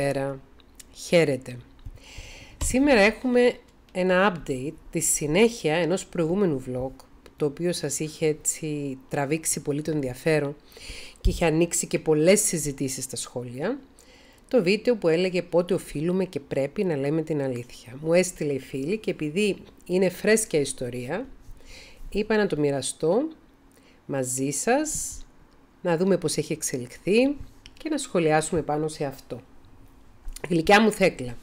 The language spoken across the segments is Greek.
Πέρα. Χαίρετε. Σήμερα έχουμε ένα update τη συνέχεια ενός προηγούμενου vlog το οποίο σας είχε έτσι τραβήξει πολύ τον ενδιαφέρον και είχε ανοίξει και πολλές συζητήσεις στα σχόλια το βίντεο που έλεγε πότε οφείλουμε και πρέπει να λέμε την αλήθεια. Μου έστειλε η φίλη και επειδή είναι φρέσκια ιστορία είπα να το μοιραστώ μαζί σας να δούμε πως έχει εξελιχθεί και να σχολιάσουμε πάνω σε αυτό. Γλυκιά μου Θέκλα,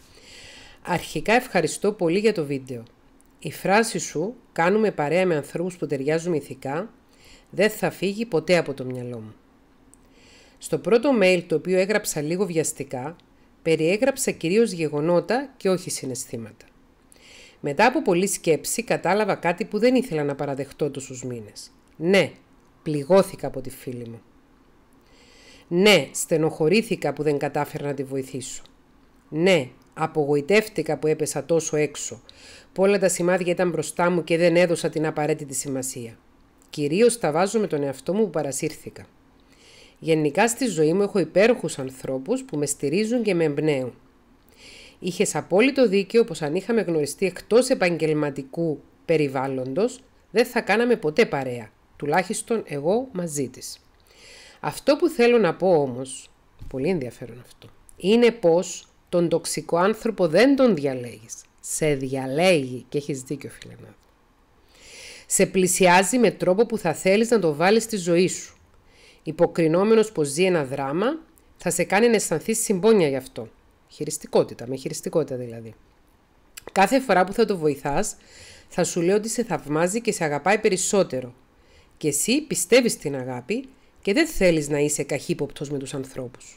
αρχικά ευχαριστώ πολύ για το βίντεο. Η φράση σου «Κάνουμε παρέα με ανθρώπους που ταιριάζουν ηθικά» δεν θα φύγει ποτέ από το μυαλό μου. Στο πρώτο mail το οποίο έγραψα λίγο βιαστικά, περιέγραψα κυρίως γεγονότα και όχι συναισθήματα. Μετά από πολλή σκέψη κατάλαβα κάτι που δεν ήθελα να παραδεχτώ τους μήνες. Ναι, πληγώθηκα από τη φίλη μου. Ναι, στενοχωρήθηκα που δεν κατάφερα να τη βοηθήσω. Ναι, απογοητεύτηκα που έπεσα τόσο έξω. όλα τα σημάδια ήταν μπροστά μου και δεν έδωσα την απαραίτητη σημασία. Κυρίως τα βάζω με τον εαυτό μου που παρασύρθηκα. Γενικά στη ζωή μου έχω υπέροχους ανθρώπους που με στηρίζουν και με εμπνέουν. Είχες απόλυτο δίκιο πως αν είχαμε γνωριστεί εκτός επαγγελματικού περιβάλλοντος, δεν θα κάναμε ποτέ παρέα, τουλάχιστον εγώ μαζί της. Αυτό που θέλω να πω όμως, πολύ ενδιαφέρον αυτό, είναι πως τον τοξικό άνθρωπο δεν τον διαλέγεις. Σε διαλέγει και έχεις δίκιο φίλε μου. Σε πλησιάζει με τρόπο που θα θέλεις να το βάλεις στη ζωή σου. Υποκρινόμενος πως ζει ένα δράμα θα σε κάνει να αισθανθείς συμπόνια γι' αυτό. Χειριστικότητα, με χειριστικότητα δηλαδή. Κάθε φορά που θα το βοηθάς θα σου λέει ότι σε θαυμάζει και σε αγαπάει περισσότερο. Και εσύ πιστεύεις στην αγάπη και δεν θέλεις να είσαι καχύποπτος με τους ανθρώπους.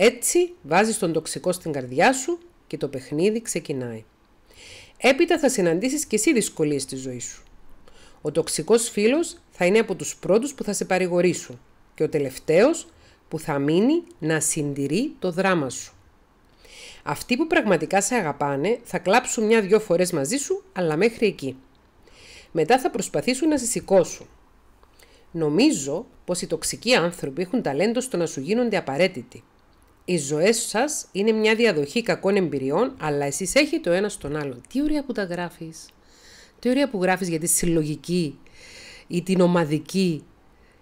Έτσι βάζεις τον τοξικό στην καρδιά σου και το παιχνίδι ξεκινάει. Έπειτα θα συναντήσεις και εσύ δυσκολίες στη ζωή σου. Ο τοξικός φίλος θα είναι από τους πρώτους που θα σε παρηγορήσουν και ο τελευταίος που θα μείνει να συντηρεί το δράμα σου. Αυτοί που πραγματικά σε αγαπάνε θα κλάψουν μια-δυο φορές μαζί σου, αλλά μέχρι εκεί. Μετά θα προσπαθήσουν να σε σηκώσουν. Νομίζω πως οι τοξικοί άνθρωποι έχουν ταλέντο στο να σου γίνονται απαραίτητοι. Οι ζωές σας είναι μια διαδοχή κακών εμπειριών, αλλά εσύ έχετε το ένα στον άλλον. Τι ωραία που τα γράφεις. Τι ωραία που γράφεις για τη συλλογική ή την ομαδική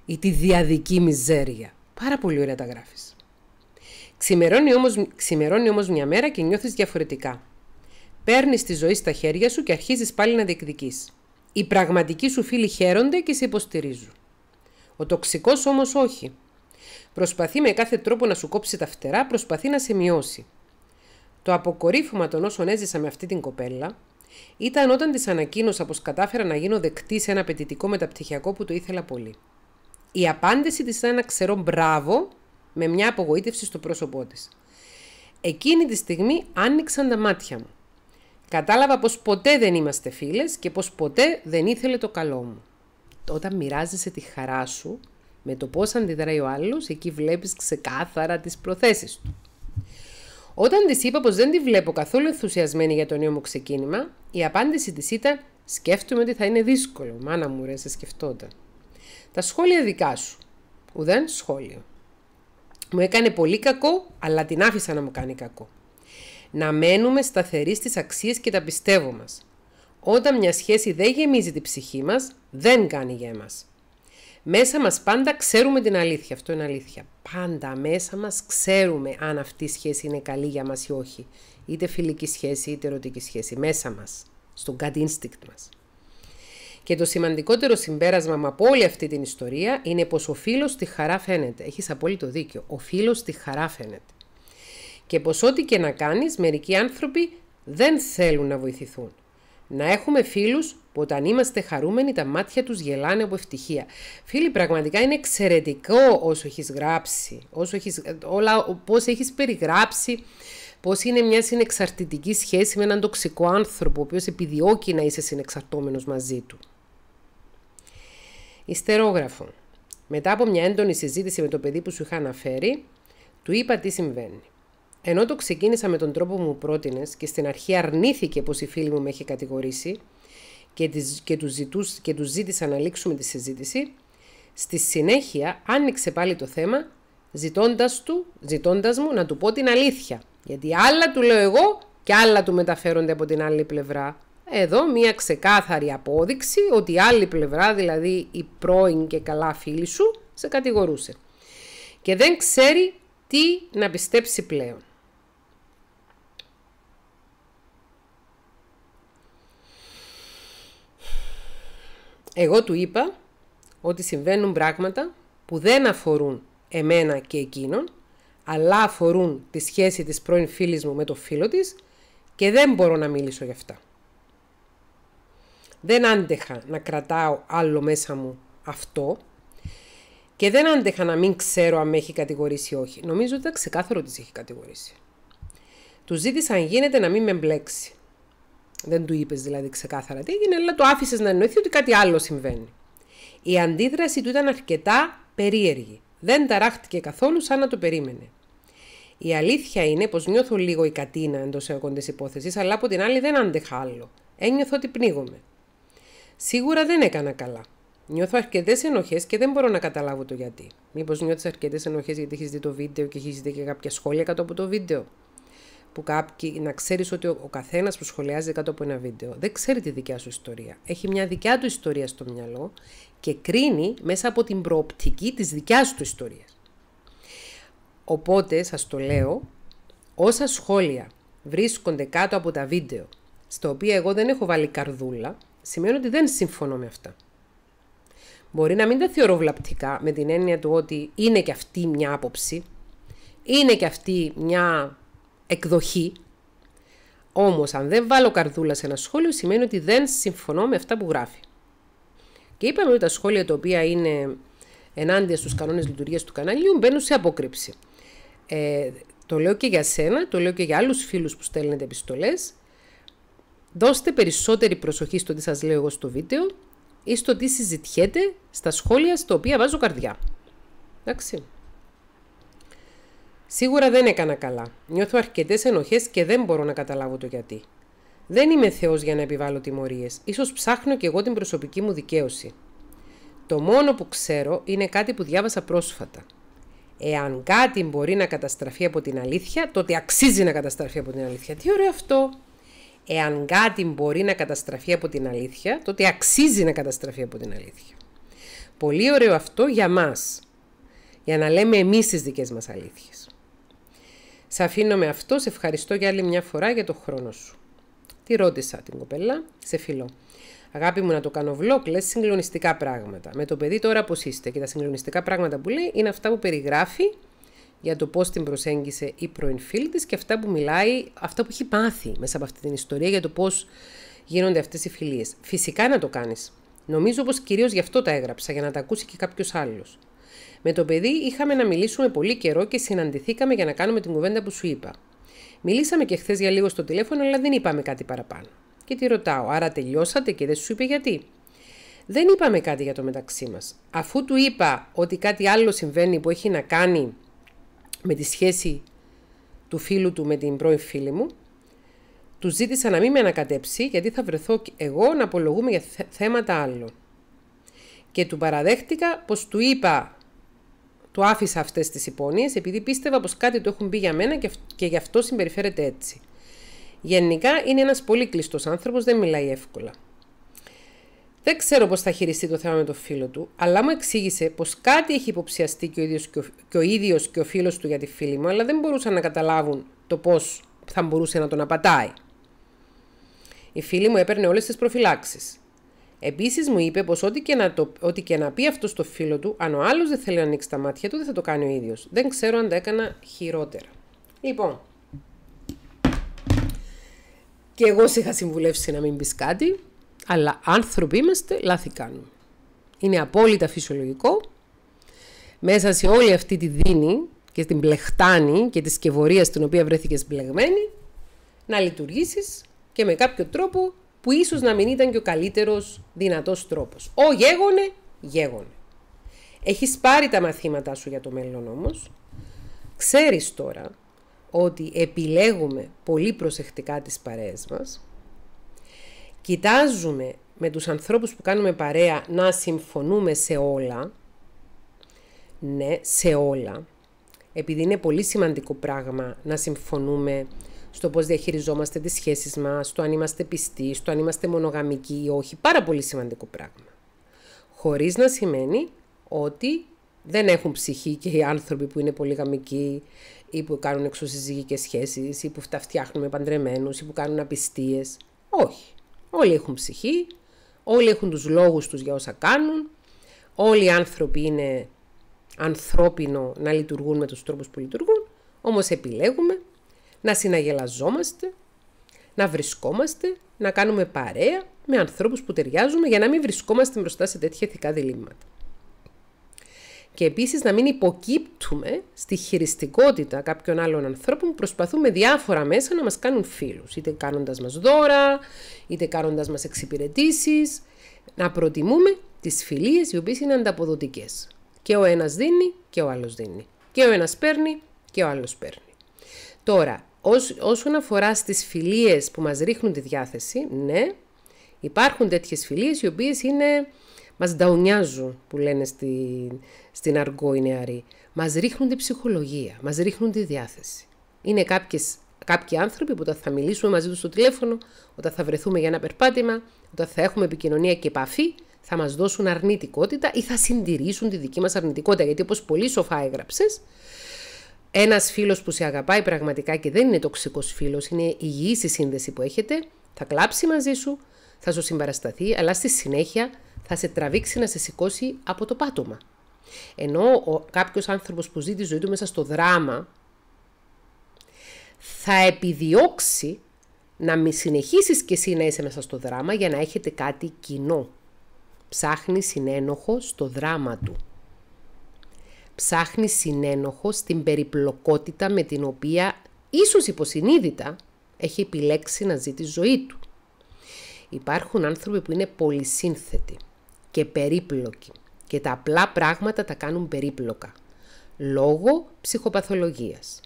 ή τη διαδική μιζέρια. Πάρα πολύ ωραία τα γράφεις. Ξημερώνει όμως, ξημερώνει όμως μια μέρα και νιώθεις διαφορετικά. Παίρνεις τη ζωή στα χέρια σου και αρχίζεις πάλι να διεκδικείς. Οι πραγματικοί σου φίλοι χαίρονται και σε υποστηρίζουν. Ο τοξικός όμως όχι. Προσπαθεί με κάθε τρόπο να σου κόψει τα φτερά, προσπαθεί να σε μειώσει. Το αποκορύφωμα των όσων έζησα με αυτή την κοπέλα ήταν όταν της ανακοίνωσα πως κατάφερα να γίνω δεκτή σε ένα απαιτητικό μεταπτυχιακό που το ήθελα πολύ. Η απάντηση της ήταν ένα ξερό μπράβο με μια απογοήτευση στο πρόσωπό της. Εκείνη τη στιγμή άνοιξαν τα μάτια μου. Κατάλαβα πως ποτέ δεν είμαστε φίλες και πως ποτέ δεν ήθελε το καλό μου. Όταν μοιράζεσαι τη χαρά σου, με το πώς αντιδράει ο άλλος, εκεί βλέπεις ξεκάθαρα τις προθέσεις του. Όταν της είπα πως δεν τη βλέπω καθόλου ενθουσιασμένη για το νέο μου ξεκίνημα, η απάντηση της ήταν: Σκέφτομαι ότι θα είναι δύσκολο. Μάνα μου, ρε, σε σκεφτόταν. Τα σχόλια δικά σου. Ουδέν σχόλιο. Μου έκανε πολύ κακό, αλλά την άφησα να μου κάνει κακό. Να μένουμε σταθεροί στις αξίες και τα πιστεύω μας. Όταν μια σχέση δεν γεμίζει την ψυχή μας, δεν κάνει για εμάς. Μέσα μας πάντα ξέρουμε την αλήθεια. Αυτό είναι αλήθεια. Πάντα μέσα μας ξέρουμε αν αυτή η σχέση είναι καλή για μας ή όχι. Είτε φιλική σχέση είτε ερωτική σχέση. Μέσα μας. Στον gut instinct μας. Και το σημαντικότερο συμπέρασμα από όλη αυτή την ιστορία είναι πως ο φίλος τη χαρά φαίνεται. Έχεις απόλυτο δίκιο. Ο φίλος τη χαρά φαίνεται. Και πως ό,τι και να κάνεις, μερικοί άνθρωποι δεν θέλουν να βοηθηθούν. Να έχουμε φίλους που όταν είμαστε χαρούμενοι τα μάτια τους γελάνε από ευτυχία. Φίλοι, πραγματικά είναι εξαιρετικό όσο έχεις γράψει, όσο έχεις, όλα, πώς έχεις περιγράψει, πώς είναι μια συνεξαρτητική σχέση με έναν τοξικό άνθρωπο, ο οποίος επιδιώκει να είσαι συνεξαρτώμενος μαζί του. Ιστερόγραφο. Μετά από μια έντονη συζήτηση με το παιδί που σου είχα αναφέρει, του είπα τι συμβαίνει. Ενώ το ξεκίνησα με τον τρόπο που μου πρότεινες και στην αρχή αρνήθηκε πως η φίλη μου με έχει κατηγορήσει και, τις, και, τους ζητούς, και τους ζήτησα να λήξουμε τη συζήτηση, στη συνέχεια άνοιξε πάλι το θέμα ζητώντας, του, ζητώντας μου να του πω την αλήθεια. Γιατί άλλα του λέω εγώ και άλλα του μεταφέρονται από την άλλη πλευρά. Εδώ μία ξεκάθαρη απόδειξη ότι η άλλη πλευρά, δηλαδή η πρώην και καλά φίλη σου, σε κατηγορούσε. Και δεν ξέρει τι να πιστέψει πλέον. Εγώ του είπα ότι συμβαίνουν πράγματα που δεν αφορούν εμένα και εκείνον, αλλά αφορούν τη σχέση της πρώην φίλης μου με το φίλο της και δεν μπορώ να μιλήσω γι' αυτά. Δεν άντεχα να κρατάω άλλο μέσα μου αυτό και δεν άντεχα να μην ξέρω αν με έχει κατηγορήσει ή όχι. Νομίζω ότι ήταν ξεκάθαρο ότι έχει κατηγορήσει. Του ζήτησα αν γίνεται να μην με μπλέξει. Δεν του είπες δηλαδή ξεκάθαρα τι έγινε, αλλά το άφησες να εννοηθεί ότι κάτι άλλο συμβαίνει. Η αντίδραση του ήταν αρκετά περίεργη. Δεν ταράχτηκε καθόλου σαν να το περίμενε. Η αλήθεια είναι πως νιώθω λίγο η κατίνα εντός εγώ τη υπόθεσης, αλλά από την άλλη δεν άντεχα άλλο. Ένιωθω ότι πνίγομαι. Σίγουρα δεν έκανα καλά. Νιώθω αρκετές ενοχές και δεν μπορώ να καταλάβω το γιατί. Μήπως νιώθεις αρκετές ενοχές γιατί έχεις δει το βίντεο και έχεις δει και κάποια σχόλια κάτω από το βίντεο που κάποιοι, να ξέρεις ότι ο, καθένας που σχολιάζει κάτω από ένα βίντεο δεν ξέρει τη δικιά σου ιστορία. Έχει μια δικιά του ιστορία στο μυαλό και κρίνει μέσα από την προοπτική της δικιάς του ιστορίας. Οπότε σας το λέω, όσα σχόλια βρίσκονται κάτω από τα βίντεο στα οποία εγώ δεν έχω βάλει καρδούλα, σημαίνει ότι δεν συμφωνώ με αυτά. Μπορεί να μην τα θεωρώ βλαπτικά με την έννοια του ότι είναι και αυτή μια άποψη, είναι και αυτή μια εκδοχή. Όμως αν δεν βάλω καρδούλα σε ένα σχόλιο σημαίνει ότι δεν συμφωνώ με αυτά που γράφει. Και είπαμε ότι τα σχόλια τα οποία είναι ενάντια στους κανόνες λειτουργίας του καναλιού μπαίνουν σε απόκρυψη. Ε, το λέω και για σένα, το λέω και για άλλους φίλους που στέλνετε επιστολές. Δώστε περισσότερη προσοχή στο τι σας λέω εγώ στο βίντεο ή στο τι συζητιέται στα σχόλια στα οποία βάζω καρδιά. Εντάξει. Σίγουρα δεν έκανα καλά. Νιώθω αρκετές ενοχές και δεν μπορώ να καταλάβω το γιατί. Δεν είμαι Θεός για να επιβάλλω τιμωρίες. σω ψάχνω και εγώ την προσωπική μου δικαίωση. Το μόνο που ξέρω είναι κάτι που διάβασα πρόσφατα. Εάν κάτι μπορεί να καταστραφεί από την αλήθεια, τότε αξίζει να καταστραφεί από την αλήθεια. Τι ωραίο αυτό! Εάν κάτι μπορεί να καταστραφεί από την αλήθεια, τότε αξίζει να καταστραφεί από την αλήθεια. Πολύ ωραίο αυτό για μας. Για να λέμε εμείς τις δικές μας αλήθειες. Σε αφήνω με αυτό, σε ευχαριστώ για άλλη μια φορά για το χρόνο σου. Τη ρώτησα την κοπέλα, σε φιλό. Αγάπη μου, να το κάνω vlog, λες συγκλονιστικά πράγματα. Με το παιδί τώρα πώς είστε. Και τα συγκλονιστικά πράγματα που λέει είναι αυτά που περιγράφει για το πώς την προσέγγισε η πρώην φίλη της και αυτά που μιλάει, αυτά που έχει πάθει μέσα από αυτή την ιστορία για το πώς γίνονται αυτές οι φιλίες. Φυσικά να το κάνεις. Νομίζω πως κυρίως γι' αυτό τα έγραψα, για να τα ακούσει και κάποιος άλλος. Με το παιδί είχαμε να μιλήσουμε πολύ καιρό και συναντηθήκαμε για να κάνουμε την κουβέντα που σου είπα. Μιλήσαμε και χθες για λίγο στο τηλέφωνο, αλλά δεν είπαμε κάτι παραπάνω. Και τη ρωτάω, Άρα τελειώσατε και δεν σου είπε γιατί. Δεν είπαμε κάτι για το μεταξύ μας. Αφού του είπα ότι κάτι άλλο συμβαίνει που έχει να κάνει με τη σχέση του φίλου του με την πρώην φίλη μου, του ζήτησα να μην με ανακατέψει γιατί θα βρεθώ εγώ να απολογούμε για θέματα άλλων. Και του παραδέχτηκα πως του είπα το άφησα αυτές τις υπόνοιες επειδή πίστευα πως κάτι το έχουν πει για μένα και, γι' αυτό συμπεριφέρεται έτσι. Γενικά είναι ένας πολύ κλειστός άνθρωπος, δεν μιλάει εύκολα. Δεν ξέρω πώ θα χειριστεί το θέμα με τον φίλο του, αλλά μου εξήγησε πως κάτι έχει υποψιαστεί και ο ίδιος και ο, ίδιος και ο φίλος του για τη φίλη μου, αλλά δεν μπορούσαν να καταλάβουν το πώ θα μπορούσε να τον απατάει. Η φίλη μου έπαιρνε όλες τις προφυλάξεις. Επίσης μου είπε πως ό,τι, και να πει αυτός στο φίλο του, αν ο άλλος δεν θέλει να ανοίξει τα μάτια του, δεν θα το κάνει ο ίδιος. Δεν ξέρω αν τα έκανα χειρότερα. Λοιπόν. Και εγώ σε είχα συμβουλεύσει να μην πεις κάτι, αλλά άνθρωποι είμαστε, λάθη κάνουμε. Είναι απόλυτα φυσιολογικό. Μέσα σε όλη αυτή τη δίνη και την πλεχτάνη και τη σκευωρίας στην οποία βρέθηκες μπλεγμένη, να λειτουργήσεις και με κάποιο τρόπο που ίσως να μην ήταν και ο καλύτερος δυνατός τρόπος. Ο γέγονε, γέγονε. Έχεις πάρει τα μαθήματά σου για το μέλλον όμως. Ξέρεις τώρα ότι επιλέγουμε πολύ προσεκτικά τις παρέες μας. Κοιτάζουμε με τους ανθρώπους που κάνουμε παρέα να συμφωνούμε σε όλα. Ναι, σε όλα. Επειδή είναι πολύ σημαντικό πράγμα να συμφωνούμε στο πώς διαχειριζόμαστε τις σχέσεις μας, στο αν είμαστε πιστοί, στο αν είμαστε μονογαμικοί ή όχι. Πάρα πολύ σημαντικό πράγμα. Χωρίς να σημαίνει ότι δεν έχουν ψυχή και οι άνθρωποι που είναι πολύ ή που κάνουν εξωσυζυγικές σχέσεις ή που τα φτιάχνουν με παντρεμένους ή που κάνουν απιστίες. Όχι. Όλοι έχουν ψυχή, όλοι έχουν τους λόγους τους για όσα κάνουν, όλοι οι άνθρωποι είναι ανθρώπινο να λειτουργούν με τους τρόπους που λειτουργούν, όμως επιλέγουμε να συναγελαζόμαστε, να βρισκόμαστε, να κάνουμε παρέα με ανθρώπους που ταιριάζουμε για να μην βρισκόμαστε μπροστά σε τέτοια ηθικά διλήμματα. Και επίσης να μην υποκύπτουμε στη χειριστικότητα κάποιων άλλων ανθρώπων που προσπαθούν με διάφορα μέσα να μας κάνουν φίλους. Είτε κάνοντας μας δώρα, είτε κάνοντας μας εξυπηρετήσεις. Να προτιμούμε τις φιλίες οι οποίες είναι ανταποδοτικές. Και ο ένας δίνει και ο άλλος δίνει. Και ο ένας παίρνει και ο άλλος παίρνει. Τώρα, ως, όσον αφορά στις φιλίες που μας ρίχνουν τη διάθεση, ναι, υπάρχουν τέτοιες φιλίες οι οποίες είναι, μας νταουνιάζουν που λένε στη, στην αργό η νεαρή. Μας ρίχνουν τη ψυχολογία, μας ρίχνουν τη διάθεση. Είναι κάποιες, κάποιοι άνθρωποι που όταν θα μιλήσουμε μαζί τους στο τηλέφωνο, όταν θα βρεθούμε για ένα περπάτημα, όταν θα έχουμε επικοινωνία και επαφή, θα μας δώσουν αρνητικότητα ή θα συντηρήσουν τη δική μας αρνητικότητα. Γιατί όπως πολύ σοφά έγραψες, ένας φίλος που σε αγαπάει πραγματικά και δεν είναι τοξικός φίλος, είναι υγιή η σύνδεση που έχετε, θα κλάψει μαζί σου, θα σου συμπαρασταθεί, αλλά στη συνέχεια θα σε τραβήξει να σε σηκώσει από το πάτωμα. Ενώ κάποιος άνθρωπος που ζει τη ζωή του μέσα στο δράμα, θα επιδιώξει να μην συνεχίσεις και εσύ να είσαι μέσα στο δράμα για να έχετε κάτι κοινό. Ψάχνει συνένοχο στο δράμα του ψάχνει συνένοχο στην περιπλοκότητα με την οποία ίσως υποσυνείδητα έχει επιλέξει να ζει τη ζωή του. Υπάρχουν άνθρωποι που είναι πολυσύνθετοι και περίπλοκοι και τα απλά πράγματα τα κάνουν περίπλοκα λόγω ψυχοπαθολογίας,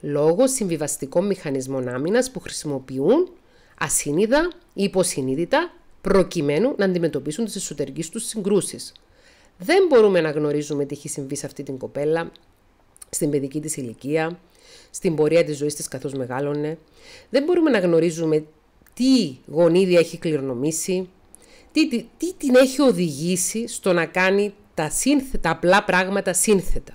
λόγω συμβιβαστικών μηχανισμών άμυνας που χρησιμοποιούν ασυνείδα ή υποσυνείδητα προκειμένου να αντιμετωπίσουν τις εσωτερικές τους συγκρούσεις. Δεν μπορούμε να γνωρίζουμε τι έχει συμβεί σε αυτή την κοπέλα, στην παιδική της ηλικία, στην πορεία της ζωής της καθώς μεγάλωνε. Δεν μπορούμε να γνωρίζουμε τι γονίδια έχει κληρονομήσει, τι, τι, την έχει οδηγήσει στο να κάνει τα, σύνθετα, τα απλά πράγματα σύνθετα.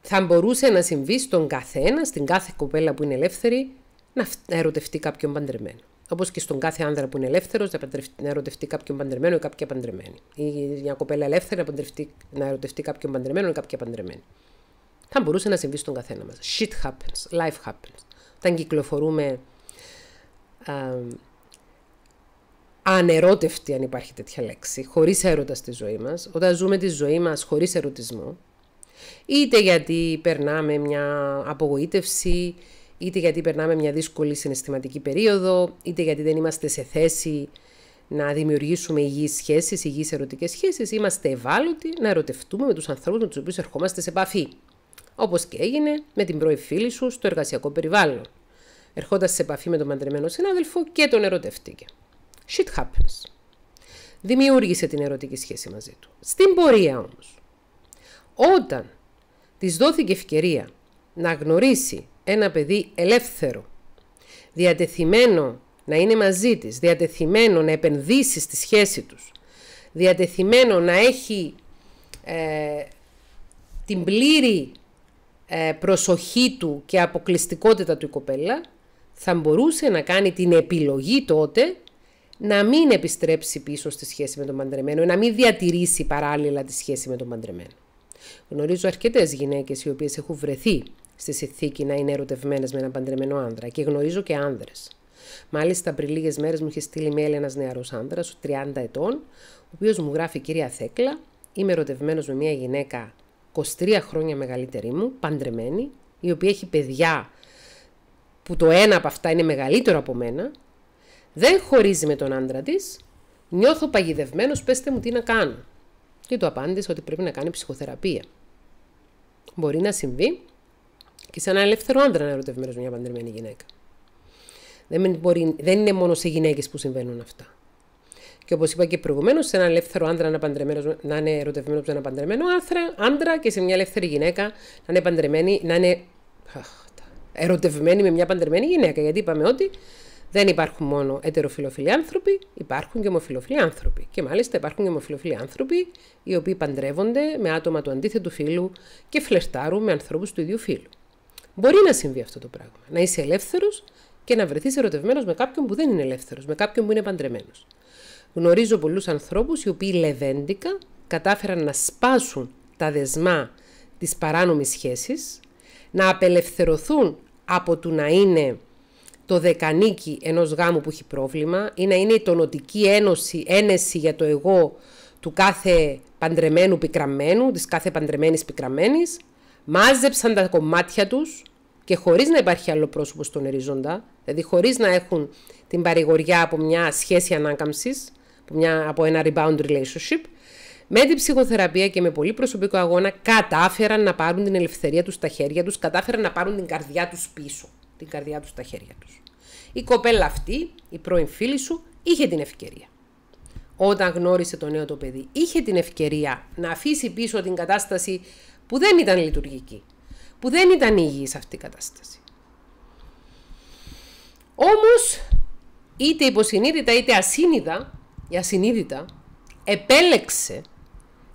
Θα μπορούσε να συμβεί στον καθένα, στην κάθε κοπέλα που είναι ελεύθερη, να ερωτευτεί κάποιον παντρεμένο. Όπως και στον κάθε άνδρα που είναι ελεύθερος να, να ερωτευτεί κάποιον παντρεμένο ή κάποια παντρεμένη. Ή μια κοπέλα ελεύθερη να, να ερωτευτεί κάποιον παντρεμένο ή κάποια παντρεμένη. Θα μπορούσε να συμβεί στον καθένα μας. Shit happens, life happens. Όταν κυκλοφορούμε α, ανερώτευτοι, αν υπάρχει τέτοια λέξη, χωρίς έρωτα στη ζωή μας, όταν ζούμε τη ζωή μας χωρίς ερωτισμό, είτε γιατί περνάμε μια απογοήτευση, είτε γιατί περνάμε μια δύσκολη συναισθηματική περίοδο, είτε γιατί δεν είμαστε σε θέση να δημιουργήσουμε υγιείς σχέσεις, υγιείς ερωτικές σχέσεις, είμαστε ευάλωτοι να ερωτευτούμε με τους ανθρώπους με τους οποίους ερχόμαστε σε επαφή. Όπως και έγινε με την πρώη φίλη σου στο εργασιακό περιβάλλον. Ερχόντας σε επαφή με τον παντρεμένο συνάδελφο και τον ερωτεύτηκε. Shit happens. Δημιούργησε την ερωτική σχέση μαζί του. Στην πορεία όμως, όταν της δόθηκε ευκαιρία να γνωρίσει ένα παιδί ελεύθερο, διατεθειμένο να είναι μαζί της, διατεθειμένο να επενδύσει στη σχέση τους, διατεθειμένο να έχει ε, την πλήρη ε, προσοχή του και αποκλειστικότητα του η κοπέλα, θα μπορούσε να κάνει την επιλογή τότε να μην επιστρέψει πίσω στη σχέση με τον παντρεμένο, να μην διατηρήσει παράλληλα τη σχέση με τον παντρεμένο. Γνωρίζω αρκετές γυναίκες οι οποίες έχουν βρεθεί στη συνθήκη να είναι ερωτευμένες με έναν παντρεμένο άνδρα και γνωρίζω και άνδρες. Μάλιστα, πριν λίγες μέρες μου είχε στείλει mail ένας νεαρός άνδρας, 30 ετών, ο οποίος μου γράφει: Κυρία Θέκλα, είμαι ερωτευμένος με μια γυναίκα 23 χρόνια μεγαλύτερη μου, παντρεμένη, η οποία έχει παιδιά που το ένα από αυτά είναι μεγαλύτερο από μένα, δεν χωρίζει με τον άντρα της, νιώθω παγιδευμένος, πέστε μου τι να κάνω. Και του απάντησε ότι πρέπει να κάνει ψυχοθεραπεία. Μπορεί να συμβεί και σε έναν ελεύθερο άντρα να ερωτευμένος με μια παντρεμένη γυναίκα. Δεν, μπορεί, δεν είναι μόνο σε γυναίκες που συμβαίνουν αυτά. Και όπως είπα και προηγουμένως, σε έναν ελεύθερο άντρα να, να είναι ερωτευμένος με έναν παντρεμένο άντρα και σε μια ελεύθερη γυναίκα να είναι παντρεμένη, να είναι ερωτευμένη με μια παντρεμένη γυναίκα. Γιατί είπαμε ότι δεν υπάρχουν μόνο ετεροφιλοφιλοί άνθρωποι, υπάρχουν και ομοφιλοφιλοί άνθρωποι. Και μάλιστα υπάρχουν και ομοφιλοφιλοί άνθρωποι οι οποίοι παντρεύονται με άτομα του αντίθετου φύλου και φλερτάρουν με ανθρώπους του ίδιου φύλου. Μπορεί να συμβεί αυτό το πράγμα. Να είσαι ελεύθερος και να βρεθείς ερωτευμένος με κάποιον που δεν είναι ελεύθερος, με κάποιον που είναι παντρεμένος. Γνωρίζω πολλούς ανθρώπους οι οποίοι λεβέντικα κατάφεραν να σπάσουν τα δεσμά της παράνομης σχέσης, να απελευθερωθούν από το να είναι το δεκανίκι ενός γάμου που έχει πρόβλημα ή να είναι η τονοτική ένωση, ένεση για το εγώ του κάθε παντρεμένου πικραμένου, της κάθε παντρεμένης πικραμένης μάζεψαν τα κομμάτια τους και χωρίς να υπάρχει άλλο πρόσωπο στον οριζόντα, δηλαδή χωρίς να έχουν την παρηγοριά από μια σχέση ανάκαμψης, από, ένα rebound relationship, με την ψυχοθεραπεία και με πολύ προσωπικό αγώνα κατάφεραν να πάρουν την ελευθερία τους στα χέρια τους, κατάφεραν να πάρουν την καρδιά τους πίσω, την καρδιά τους στα χέρια τους. Η κοπέλα αυτή, η πρώην φίλη σου, είχε την ευκαιρία. Όταν γνώρισε το νέο το παιδί, είχε την ευκαιρία να αφήσει πίσω την κατάσταση που δεν ήταν λειτουργική, που δεν ήταν σε αυτή η κατάσταση. Όμως, είτε υποσυνείδητα είτε ασύνειδα, η ασυνείδητα, επέλεξε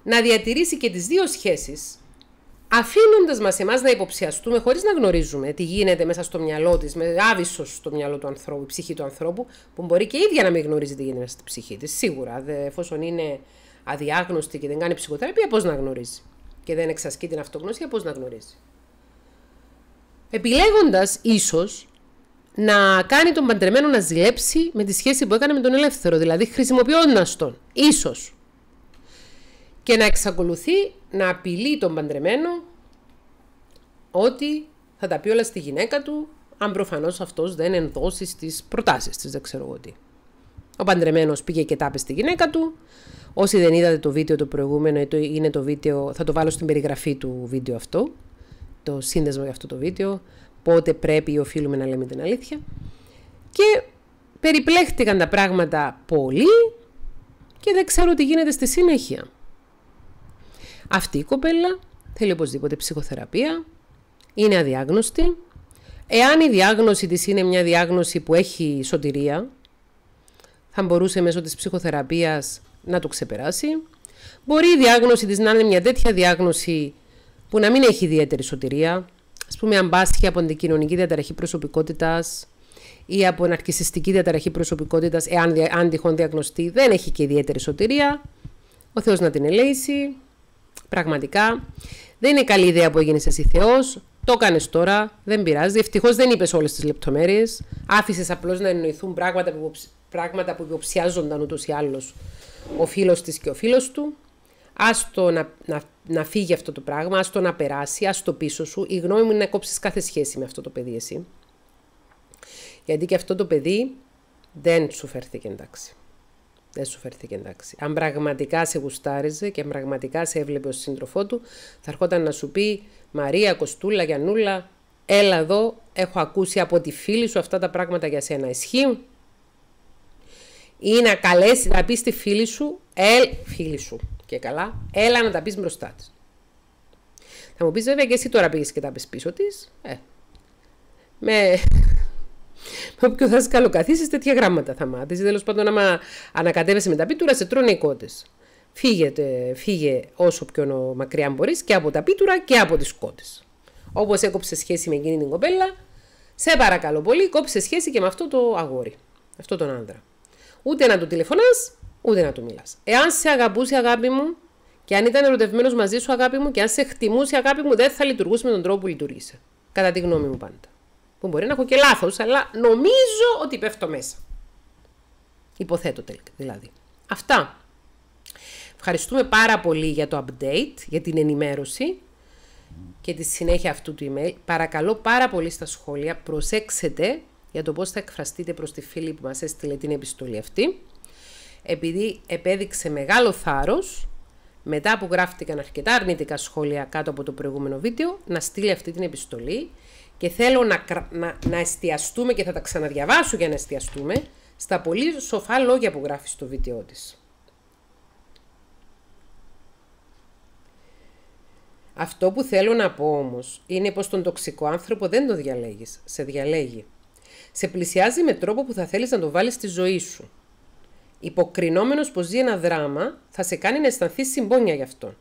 να διατηρήσει και τις δύο σχέσεις, αφήνοντας μας εμάς να υποψιαστούμε, χωρίς να γνωρίζουμε τι γίνεται μέσα στο μυαλό της, με άβυσος στο μυαλό του ανθρώπου, η ψυχή του ανθρώπου, που μπορεί και η ίδια να μην γνωρίζει τι γίνεται στη ψυχή της, σίγουρα, εφόσον είναι αδιάγνωστη και δεν κάνει ψυχοθεραπεία, πώς να γνωρίζει και δεν εξασκεί την αυτογνωσία, πώς να γνωρίζει. Επιλέγοντας ίσως να κάνει τον παντρεμένο να ζηλέψει με τη σχέση που έκανε με τον ελεύθερο, δηλαδή χρησιμοποιώντας τον, ίσως. Και να εξακολουθεί να απειλεί τον παντρεμένο ότι θα τα πει όλα στη γυναίκα του, αν προφανώς αυτός δεν ενδώσει στις προτάσεις της, δεν ξέρω εγώ τι. Ο παντρεμένος πήγε και τάπε στη γυναίκα του. Όσοι δεν είδατε το βίντεο το προηγούμενο, είναι το βίντεο, θα το βάλω στην περιγραφή του βίντεο αυτό, το σύνδεσμο για αυτό το βίντεο, πότε πρέπει ή οφείλουμε να λέμε την αλήθεια. Και περιπλέχτηκαν τα πράγματα πολύ και δεν ξέρω τι γίνεται στη συνέχεια. Αυτή η κοπέλα θέλει οπωσδήποτε ψυχοθεραπεία, είναι αδιάγνωστη. Εάν η διάγνωση της είναι μια διάγνωση που έχει σωτηρία, θα μπορούσε μέσω της ψυχοθεραπείας να το ξεπεράσει. Μπορεί η διάγνωση της να είναι μια τέτοια διάγνωση που να μην έχει ιδιαίτερη σωτηρία, ας πούμε αν πάσχει από αντικοινωνική διαταραχή προσωπικότητας ή από αναρκησιστική διαταραχή προσωπικότητας, εάν αν τυχόν διαγνωστεί, δεν έχει και ιδιαίτερη σωτηρία, ο Θεός να την ελέησει, πραγματικά. Δεν είναι καλή ιδέα που έγινε εσύ Θεός, το έκανε τώρα, δεν πειράζει. Ευτυχώς δεν είπες όλες τις λεπτομέρειες. Άφησες απλώς να εννοηθούν πράγματα που, πράγματα που υποψιάζονταν ούτως ή άλλως ο φίλος της και ο φίλος του. Άστο να, να, να φύγει αυτό το πράγμα, άστο να περάσει, άστο πίσω σου. Η γνώμη μου είναι να κόψεις κάθε σχέση με αυτό το παιδί εσύ. Γιατί και αυτό το παιδί δεν σου φέρθηκε εντάξει. Δεν σου φέρθηκε εντάξει. Αν πραγματικά σε γουστάριζε και αν πραγματικά σε έβλεπε ο σύντροφό του, θα έρχονταν να σου πει Μαρία, Κοστούλα, Γιανούλα, έλα εδώ, έχω ακούσει από τη φίλη σου αυτά τα πράγματα για σένα. Ισχύουν. Ή να καλέσει, να πεις στη φίλη σου, ελ, φίλη σου και καλά, έλα να τα πεις μπροστά της. Θα μου πεις βέβαια και εσύ τώρα πήγες και τα πεις πίσω της. Ε. Με με όποιο δάσκαλο καθίσει, τέτοια γράμματα θα μάθεις. Τέλος πάντων, άμα ανακατεύεσαι με τα πίτουρα, σε τρώνε οι κότες. Φύγε, φύγε όσο πιο μακριά μπορείς και από τα πίτουρα και από τις κότες. Όπως έκοψε σχέση με εκείνη την κοπέλα, σε παρακαλώ πολύ, κόψε σχέση και με αυτό το αγόρι. Αυτό τον άντρα. Ούτε να του τηλεφωνάς, ούτε να του μιλάς. Εάν σε αγαπούσε, αγάπη μου, και αν ήταν ερωτευμένος μαζί σου, αγάπη μου, και αν σε χτιμούσε, αγάπη μου, δεν θα λειτουργούσε με τον τρόπο που λειτουργήσε. Κατά τη γνώμη μου πάντα μπορεί να έχω και λάθος, αλλά νομίζω ότι πέφτω μέσα. Υποθέτω τελικά δηλαδή. Αυτά. Ευχαριστούμε πάρα πολύ για το update, για την ενημέρωση και τη συνέχεια αυτού του email. Παρακαλώ πάρα πολύ στα σχόλια, προσέξετε για το πώς θα εκφραστείτε προς τη φίλη που μας έστειλε την επιστολή αυτή. Επειδή επέδειξε μεγάλο θάρρος, μετά που γράφτηκαν αρκετά αρνητικά σχόλια κάτω από το προηγούμενο βίντεο, να στείλει αυτή την επιστολή και θέλω να, να, εστιαστούμε και θα τα ξαναδιαβάσω για να εστιαστούμε στα πολύ σοφά λόγια που γράφεις στο βίντεο της. Αυτό που θέλω να πω όμως είναι πως τον τοξικό άνθρωπο δεν τον διαλέγεις, σε διαλέγει. Σε πλησιάζει με τρόπο που θα θέλεις να τον βάλεις στη ζωή σου. Υποκρινόμενος πως ζει ένα δράμα θα σε κάνει να αισθανθείς συμπόνια γι' αυτόν.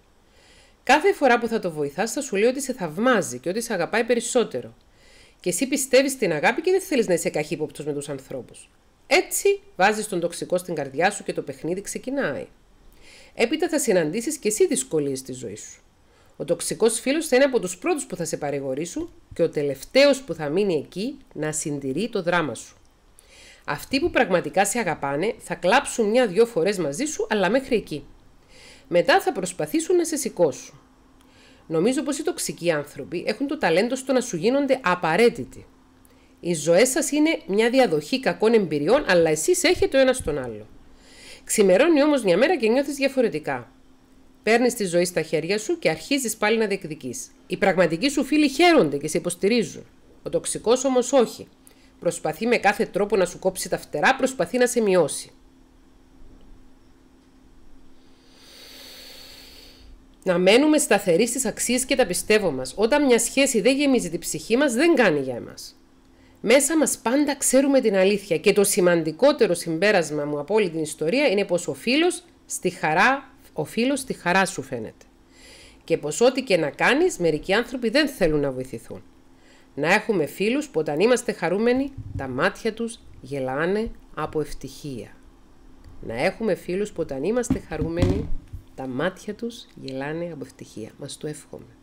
Κάθε φορά που θα το βοηθάς, θα σου λέει ότι σε θαυμάζει και ότι σε αγαπάει περισσότερο. Και εσύ πιστεύεις στην αγάπη και δεν θέλεις να είσαι καχύποπτος με τους ανθρώπους. Έτσι, βάζεις τον τοξικό στην καρδιά σου και το παιχνίδι ξεκινάει. Έπειτα θα συναντήσεις και εσύ δυσκολίες στη ζωή σου. Ο τοξικός φίλος θα είναι από τους πρώτους που θα σε παρηγορήσουν και ο τελευταίος που θα μείνει εκεί να συντηρεί το δράμα σου. Αυτοί που πραγματικά σε αγαπάνε θα κλάψουν μια-δυο φορές μαζί σου, αλλά μέχρι εκεί. Μετά θα προσπαθήσουν να σε σηκώσουν. Νομίζω πως οι τοξικοί άνθρωποι έχουν το ταλέντο στο να σου γίνονται απαραίτητοι. Οι ζωές σας είναι μια διαδοχή κακών εμπειριών, αλλά εσείς έχετε ο ένας τον άλλο. Ξημερώνει όμως μια μέρα και νιώθεις διαφορετικά. Παίρνεις τη ζωή στα χέρια σου και αρχίζεις πάλι να διεκδικείς. Οι πραγματικοί σου φίλοι χαίρονται και σε υποστηρίζουν. Ο τοξικός όμως όχι. Προσπαθεί με κάθε τρόπο να σου κόψει τα φτερά, προσπαθεί να σε μειώσει. Να μένουμε σταθεροί στις αξίες και τα πιστεύω μας. Όταν μια σχέση δεν γεμίζει την ψυχή μας, δεν κάνει για εμάς. Μέσα μας πάντα ξέρουμε την αλήθεια και το σημαντικότερο συμπέρασμα μου από όλη την ιστορία είναι πως ο φίλος στη χαρά, ο φίλος στη χαρά σου φαίνεται. Και πως ό,τι και να κάνεις, μερικοί άνθρωποι δεν θέλουν να βοηθηθούν. Να έχουμε φίλους που όταν είμαστε χαρούμενοι, τα μάτια τους γελάνε από ευτυχία. Να έχουμε φίλους που όταν είμαστε χαρούμενοι τα μάτια τους γελάνε από ευτυχία. Μας το εύχομαι.